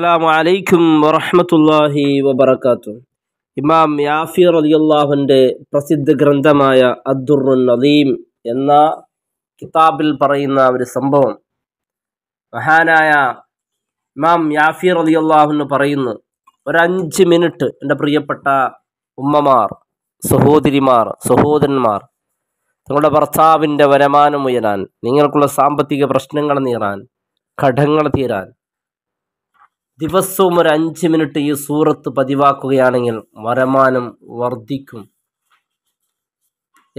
അസ്സാം വലൈക്കും വറഹമത്തല്ലാഹി വബർക്കാത്തു ഇമാം യാഫി റലിയല്ലാഹുവിൻ്റെ പ്രസിദ്ധ ഗ്രന്ഥമായ അദ്ദുറുൻ നദീം എന്ന കിതാബിൽ പറയുന്ന ഒരു സംഭവം മഹാനായ ഇമാം യാഫി റലിയല്ലാഹുന്ന് പറയുന്നു ഒരഞ്ച് മിനിറ്റ് എൻ്റെ പ്രിയപ്പെട്ട ഉമ്മമാർ സഹോദരിമാർ സഹോദരന്മാർ നിങ്ങളുടെ ഭർത്താവിൻ്റെ വരമാനം ഉയരാൻ നിങ്ങൾക്കുള്ള സാമ്പത്തിക പ്രശ്നങ്ങൾ നീറാൻ കടങ്ങൾ തീരാൻ ദിവസവും ഒരു അഞ്ച് മിനിറ്റ് ഈ സൂറത്ത് പതിവാക്കുകയാണെങ്കിൽ വരമാനം വർദ്ധിക്കും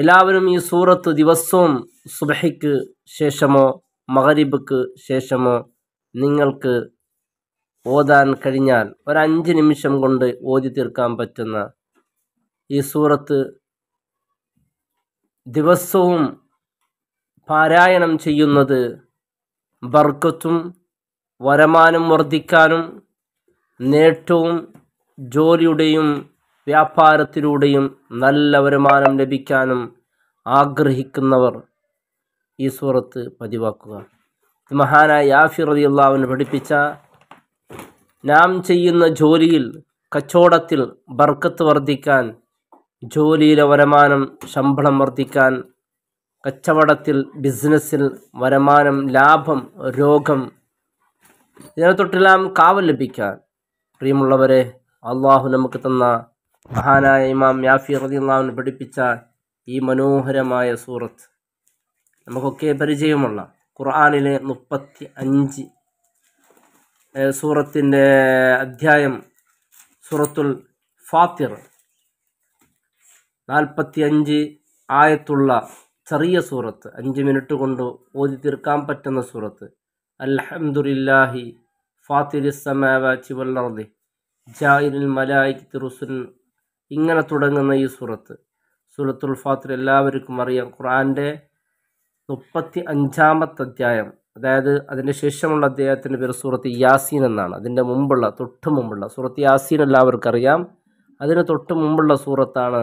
എല്ലാവരും ഈ സൂറത്ത് ദിവസവും സുബഹയ്ക്ക് ശേഷമോ മഹരിബക്ക് ശേഷമോ നിങ്ങൾക്ക് ഓതാൻ കഴിഞ്ഞാൽ ഒരഞ്ച് നിമിഷം കൊണ്ട് ഓതി തീർക്കാൻ പറ്റുന്ന ഈ സൂറത്ത് ദിവസവും പാരായണം ചെയ്യുന്നത് ബർക്കത്തും വരമാനം വർദ്ധിക്കാനും നേട്ടവും ജോലിയുടെയും വ്യാപാരത്തിലൂടെയും നല്ല വരുമാനം ലഭിക്കാനും ആഗ്രഹിക്കുന്നവർ ഈ സൂറത്ത് പതിവാക്കുക മഹാനായ യാഫിർ അലി പഠിപ്പിച്ച നാം ചെയ്യുന്ന ജോലിയിൽ കച്ചവടത്തിൽ ബർക്കത്ത് വർദ്ധിക്കാൻ ജോലിയിലെ വരുമാനം ശമ്പളം വർദ്ധിക്കാൻ കച്ചവടത്തിൽ ബിസിനസ്സിൽ വരുമാനം ലാഭം രോഗം ഇതിനെ തൊട്ടെല്ലാം കാവൽ ലഭിക്കാൻ പ്രിയമുള്ളവരെ അള്ളാഹു നമുക്ക് തന്ന മഹാനായ ഇമാം യാഫി റതി പഠിപ്പിച്ച ഈ മനോഹരമായ സൂറത്ത് നമുക്കൊക്കെ പരിചയമുള്ള ഖുർആാനിലെ മുപ്പത്തി അഞ്ച് സൂറത്തിൻ്റെ അധ്യായം സൂറത്തുൽ ഫാത്തിർ നാൽപ്പത്തി അഞ്ച് ആയത്തുള്ള ചെറിയ സൂറത്ത് അഞ്ച് മിനിറ്റ് കൊണ്ട് ഓതി തീർക്കാൻ പറ്റുന്ന സൂറത്ത് അൽഹംദുലില്ലാഹി ഫാത്തിരിസമാവാച്ചി വല്ലർദി ജായിനിൽ മലായിക്ക് റുസുൻ ഇങ്ങനെ തുടങ്ങുന്ന ഈ സൂറത്ത് സൂറത്തുൽ ഫാത്തിർ എല്ലാവർക്കും അറിയാം ഖുറാൻ്റെ മുപ്പത്തി അഞ്ചാമത്തെ അധ്യായം അതായത് അതിൻ്റെ ശേഷമുള്ള അദ്ദേഹത്തിൻ്റെ പേര് സൂറത്ത് യാസീൻ എന്നാണ് അതിൻ്റെ മുമ്പുള്ള തൊട്ട് മുമ്പുള്ള സൂറത്ത് യാസീൻ എല്ലാവർക്കും അറിയാം അതിന് തൊട്ട് മുമ്പുള്ള സൂറത്താണ്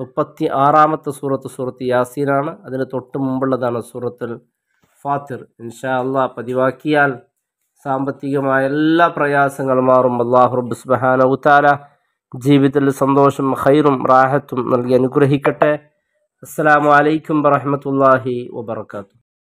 മുപ്പത്തി ആറാമത്തെ സൂറത്ത് സൂറത്ത് യാസീനാണ് അതിന് തൊട്ട് മുമ്പുള്ളതാണ് സൂറത്തുൽ ഫാത്തിർ ഇൻഷാ അള്ളാ പതിവാക്കിയാൽ സാമ്പത്തികമായ എല്ലാ പ്രയാസങ്ങളും മാറും അള്ളാഹു റബ്ബ് സുബാനവുത്താല ജീവിതത്തിൽ സന്തോഷം ഹൈറും റാഹത്തും നൽകി അനുഗ്രഹിക്കട്ടെ അസ്സാം വലൈക്കും വറഹമത്തല്ലാഹി വബർക്കാത്തു